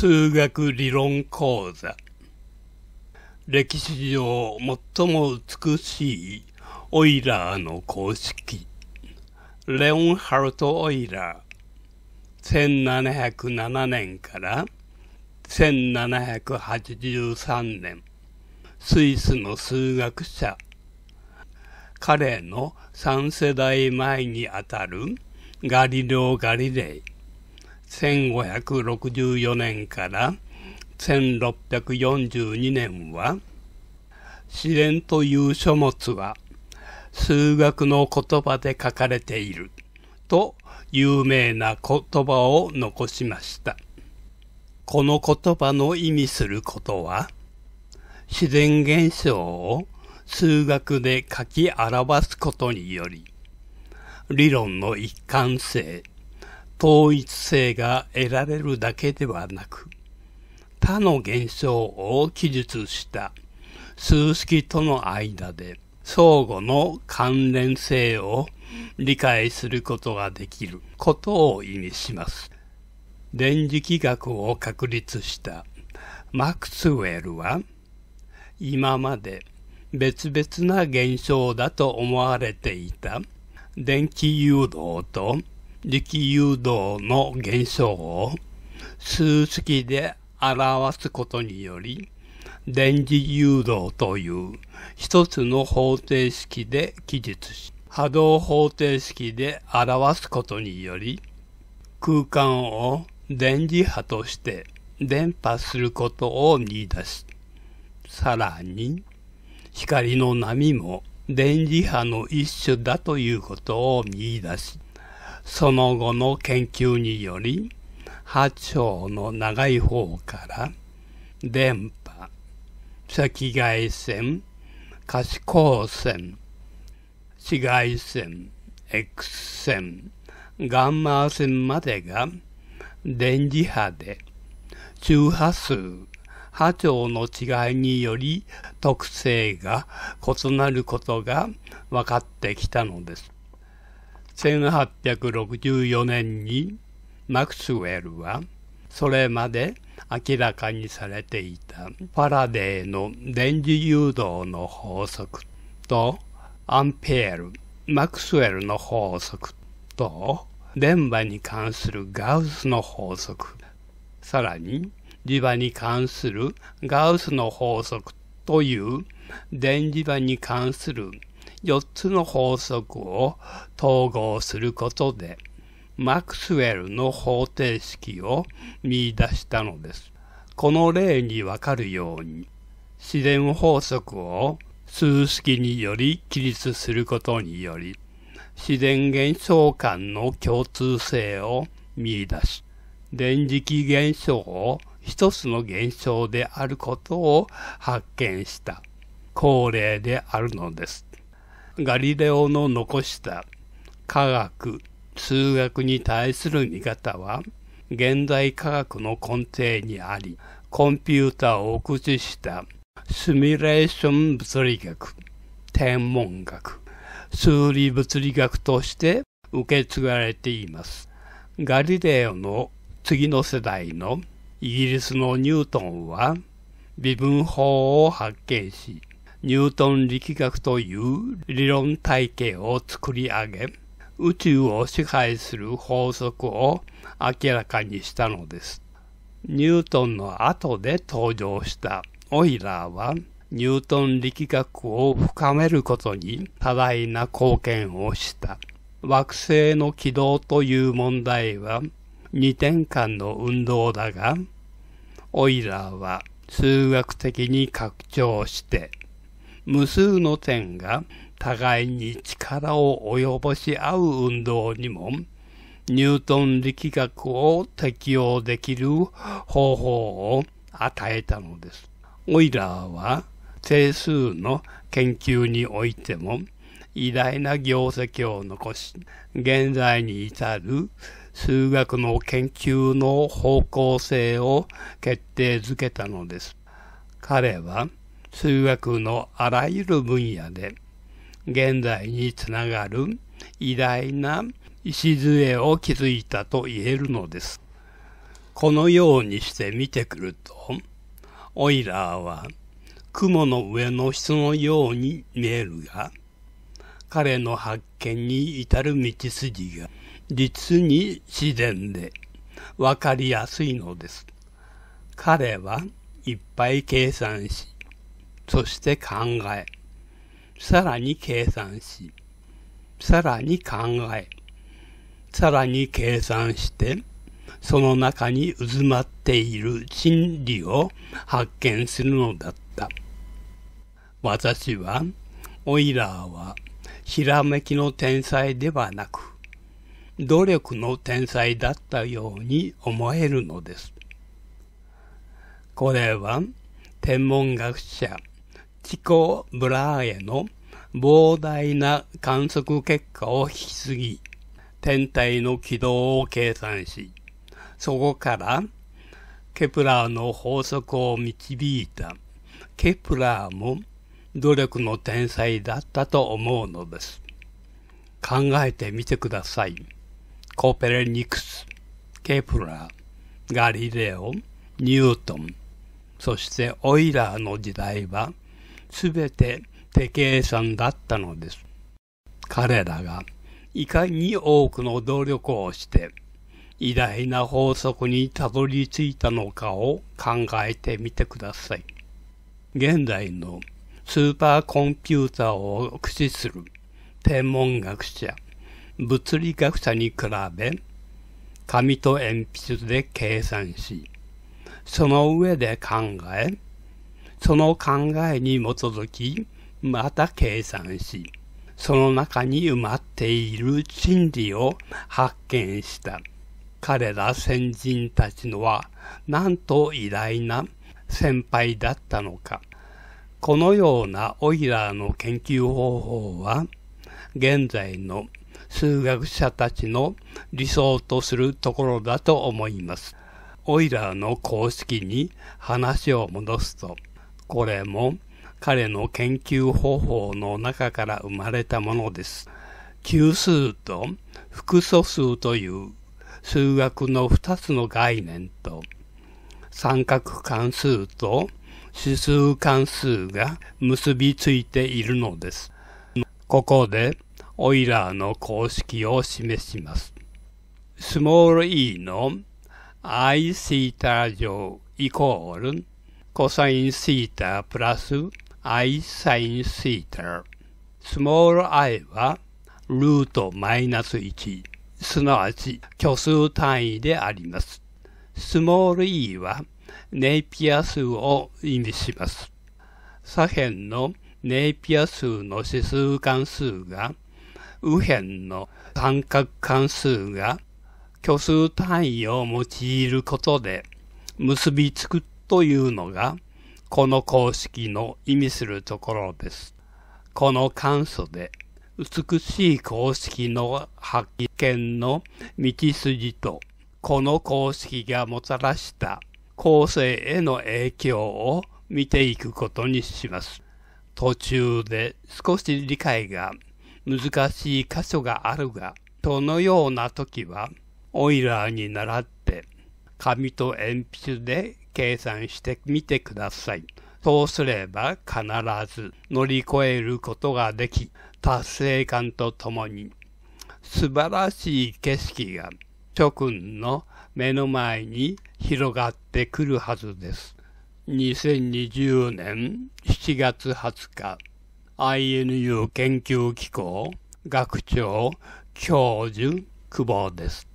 数学理論講座歴史上最も美しいオイラーの公式レオンハルト・オイラー1707年から1783年スイスの数学者彼の3世代前にあたるガリレオ・ガリレイ1564年から1642年は、自然という書物は数学の言葉で書かれていると有名な言葉を残しました。この言葉の意味することは、自然現象を数学で書き表すことにより、理論の一貫性、統一性が得られるだけではなく、他の現象を記述した数式との間で相互の関連性を理解することができることを意味します。電磁気学を確立したマクスウェルは、今まで別々な現象だと思われていた電気誘導と力誘導の現象を数式で表すことにより、電磁誘導という一つの方程式で記述し、波動方程式で表すことにより、空間を電磁波として伝播することを見出し、さらに、光の波も電磁波の一種だということを見出し、その後の研究により、波長の長い方から、電波、赤外線、可視光線、紫外線、X 線、ガンマ線までが電磁波で、周波数、波長の違いにより特性が異なることが分かってきたのです。1864年にマクスウェルはそれまで明らかにされていたファラデーの電磁誘導の法則とアンペールマクスウェルの法則と電波に関するガウスの法則さらに磁場に関するガウスの法則という電磁場に関する4つの法則を統合することで、マクスウェルの方程式を見出したのです。この例にわかるように、自然法則を数式により起立することにより、自然現象間の共通性を見出し、電磁気現象を一つの現象であることを発見した。恒例であるのです。ガリレオの残した科学、数学に対する見方は、現代科学の根底にあり、コンピューターを駆使したシミュレーション物理学、天文学、数理物理学として受け継がれています。ガリレオの次の世代のイギリスのニュートンは微分法を発見し、ニュートン力学という理論体系を作り上げ、宇宙を支配する法則を明らかにしたのです。ニュートンの後で登場したオイラーは、ニュートン力学を深めることに多大な貢献をした。惑星の軌道という問題は2点間の運動だが、オイラーは数学的に拡張して無数の点が互いに力を及ぼし合う運動にも、ニュートン力学を適用できる方法を与えたのです。オイラーは定数の研究においても偉大な業績を残し、現在に至る数学の研究の方向性を決定づけたのです。彼は数学のあらゆる分野で現在につながる偉大な礎を築いたと言えるのです。このようにして見てくると、オイラーは雲の上の人のように見えるが、彼の発見に至る道筋が実に自然で分かりやすいのです。彼はいっぱい計算し、そして考え、さらに計算し、さらに考え、さらに計算して、その中に渦まっている真理を発見するのだった。私は、オイラーは、ひらめきの天才ではなく、努力の天才だったように思えるのです。これは、天文学者チコ・ブラーエの膨大な観測結果を引き継ぎ、天体の軌道を計算し、そこからケプラーの法則を導いたケプラーも努力の天才だったと思うのです。考えてみてください。コペルニクス、ケプラー、ガリレオ、ニュートン、そしてオイラーの時代はすべて手計算だったのです。彼らがいかに多くの努力をして偉大な法則にたどり着いたのかを考えてみてください。現代のスーパーコンピューターを駆使する天文学者、物理学者に比べ、紙と鉛筆で計算し、その上で考え、その考えに基づき、また計算し、その中に埋まっている真理を発見した。彼ら先人たちのは、なんと偉大な先輩だったのか。このようなオイラーの研究方法は、現在の数学者たちの理想とするところだと思います。オイラーの公式に話を戻すと、これも彼の研究方法の中から生まれたものです。級数と複素数という数学の2つの概念と三角関数と指数関数が結びついているのです。ここでオイラーの公式を示します。スモール e の i θ タ乗イコールコサインシータプラス i サインシータ。スモール i はルートマイナス1、すなわち虚数単位であります。スモール e はネイピア数を意味します。左辺のネイピア数の指数関数が右辺の三角関数が虚数単位を用いることで結びつくというのが、この公式の意味するところです。この簡素で美しい公式の発見の道筋と、この公式がもたらした構成への影響を見ていくことにします。途中で少し理解が難しい箇所があるが、そのような時は、オイラーに倣って、紙と鉛筆で計算してみてください。そうすれば必ず乗り越えることができ、達成感とともに素晴らしい景色が諸君の目の前に広がってくるはずです。2020年7月20日 INU 研究機構学長教授久保です。